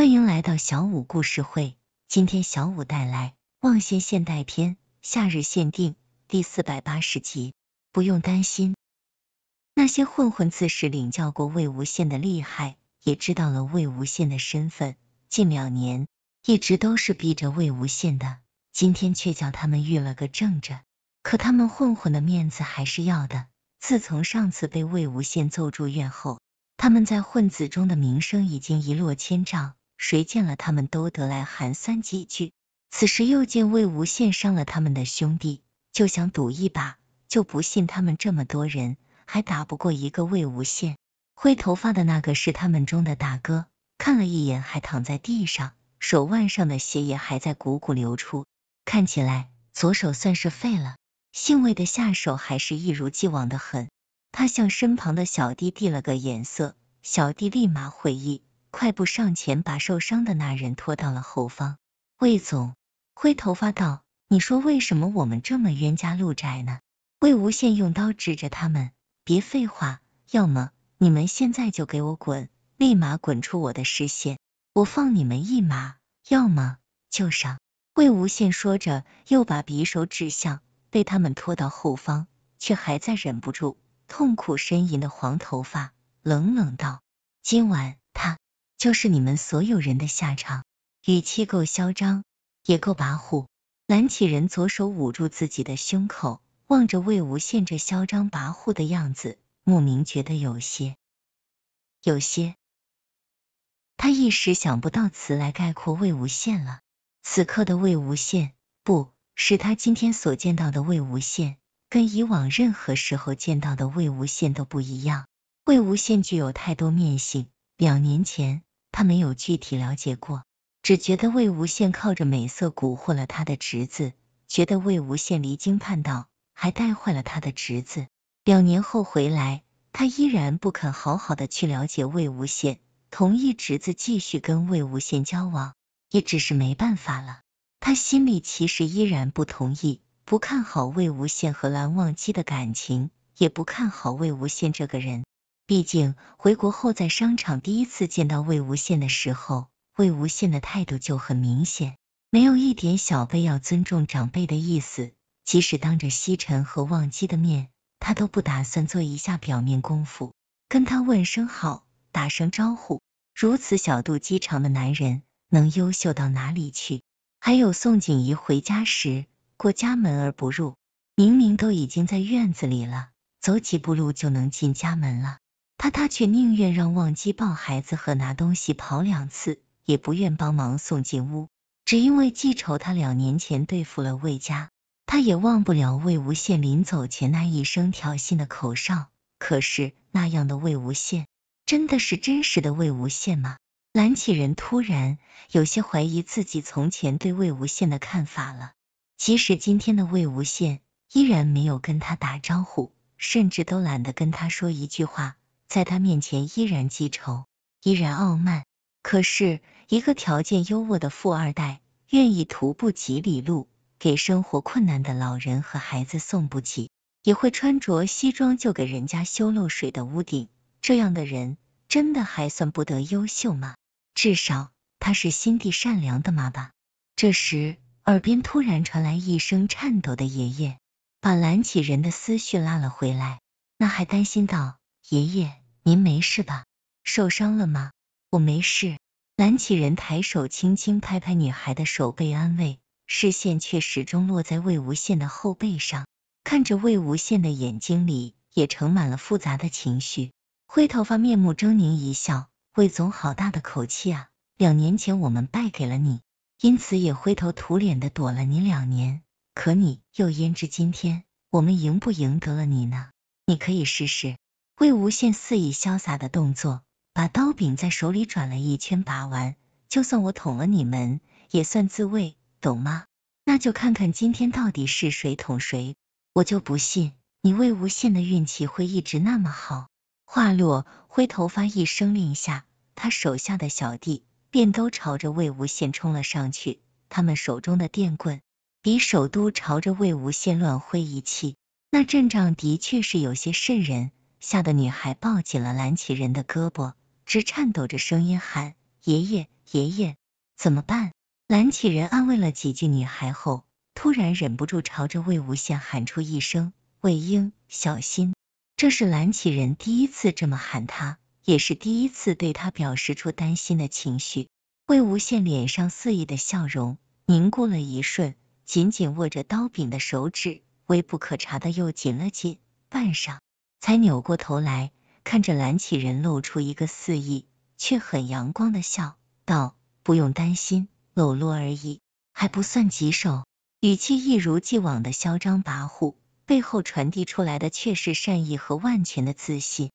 欢迎来到小五故事会。今天小五带来《望仙现代篇》夏日限定第四百八十集。不用担心，那些混混自是领教过魏无羡的厉害，也知道了魏无羡的身份。近两年一直都是避着魏无羡的，今天却叫他们遇了个正着。可他们混混的面子还是要的。自从上次被魏无羡揍住院后，他们在混子中的名声已经一落千丈。谁见了他们都得来寒酸几句。此时又见魏无羡伤了他们的兄弟，就想赌一把，就不信他们这么多人还打不过一个魏无羡。灰头发的那个是他们中的大哥，看了一眼还躺在地上，手腕上的血也还在汩汩流出，看起来左手算是废了。姓魏的下手还是一如既往的狠，他向身旁的小弟递了个眼色，小弟立马回意。快步上前，把受伤的那人拖到了后方。魏总，灰头发道：“你说为什么我们这么冤家路窄呢？”魏无羡用刀指着他们：“别废话，要么你们现在就给我滚，立马滚出我的视线，我放你们一马；要么就上。”魏无羡说着，又把匕首指向被他们拖到后方，却还在忍不住痛苦呻吟的黄头发，冷冷道：“今晚。”就是你们所有人的下场，语气够嚣张，也够跋扈。蓝启仁左手捂住自己的胸口，望着魏无羡这嚣张跋扈的样子，莫名觉得有些、有些。他一时想不到词来概括魏无羡了。此刻的魏无羡，不是他今天所见到的魏无羡，跟以往任何时候见到的魏无羡都不一样。魏无羡具有太多面性，两年前。他没有具体了解过，只觉得魏无羡靠着美色蛊惑了他的侄子，觉得魏无羡离经叛道，还带坏了他的侄子。两年后回来，他依然不肯好好的去了解魏无羡，同意侄子继续跟魏无羡交往，也只是没办法了。他心里其实依然不同意，不看好魏无羡和蓝忘机的感情，也不看好魏无羡这个人。毕竟回国后在商场第一次见到魏无羡的时候，魏无羡的态度就很明显，没有一点小辈要尊重长辈的意思。即使当着西晨和忘机的面，他都不打算做一下表面功夫，跟他问声好，打声招呼。如此小肚鸡肠的男人，能优秀到哪里去？还有宋锦怡回家时过家门而不入，明明都已经在院子里了，走几步路就能进家门了。他他却宁愿让忘机抱孩子和拿东西跑两次，也不愿帮忙送进屋，只因为记仇。他两年前对付了魏家，他也忘不了魏无羡临走前那一声挑衅的口哨。可是那样的魏无羡，真的是真实的魏无羡吗？蓝启人突然有些怀疑自己从前对魏无羡的看法了。即使今天的魏无羡依然没有跟他打招呼，甚至都懒得跟他说一句话。在他面前依然记仇，依然傲慢。可是，一个条件优渥的富二代，愿意徒步几里路给生活困难的老人和孩子送补给，也会穿着西装就给人家修漏水的屋顶，这样的人真的还算不得优秀吗？至少他是心地善良的嘛吧。这时，耳边突然传来一声颤抖的“爷爷”，把蓝起人的思绪拉了回来。那还担心道：“爷爷？您没事吧？受伤了吗？我没事。蓝启仁抬手轻轻拍拍女孩的手背，安慰，视线却始终落在魏无羡的后背上，看着魏无羡的眼睛里也盛满了复杂的情绪。灰头发面目狰狞一笑：“魏总好大的口气啊！两年前我们败给了你，因此也灰头土脸的躲了你两年。可你又焉知今天我们赢不赢得了你呢？你可以试试。”魏无羡肆意潇洒的动作，把刀柄在手里转了一圈，拔完。就算我捅了你们，也算自卫，懂吗？那就看看今天到底是谁捅谁。我就不信你魏无羡的运气会一直那么好。话落，灰头发一声令下，他手下的小弟便都朝着魏无羡冲了上去，他们手中的电棍、匕首都朝着魏无羡乱挥一气，那阵仗的确是有些瘆人。吓得女孩抱紧了蓝启人的胳膊，直颤抖着声音喊：“爷爷，爷爷，怎么办？”蓝启人安慰了几句女孩后，突然忍不住朝着魏无羡喊出一声：“魏婴，小心！”这是蓝启人第一次这么喊他，也是第一次对他表示出担心的情绪。魏无羡脸上肆意的笑容凝固了一瞬，紧紧握着刀柄的手指微不可察的又紧了紧，半晌。才扭过头来看着蓝启仁，露出一个肆意却很阳光的笑，道：“不用担心，裸露而已，还不算棘手。”语气一如既往的嚣张跋扈，背后传递出来的却是善意和万全的自信。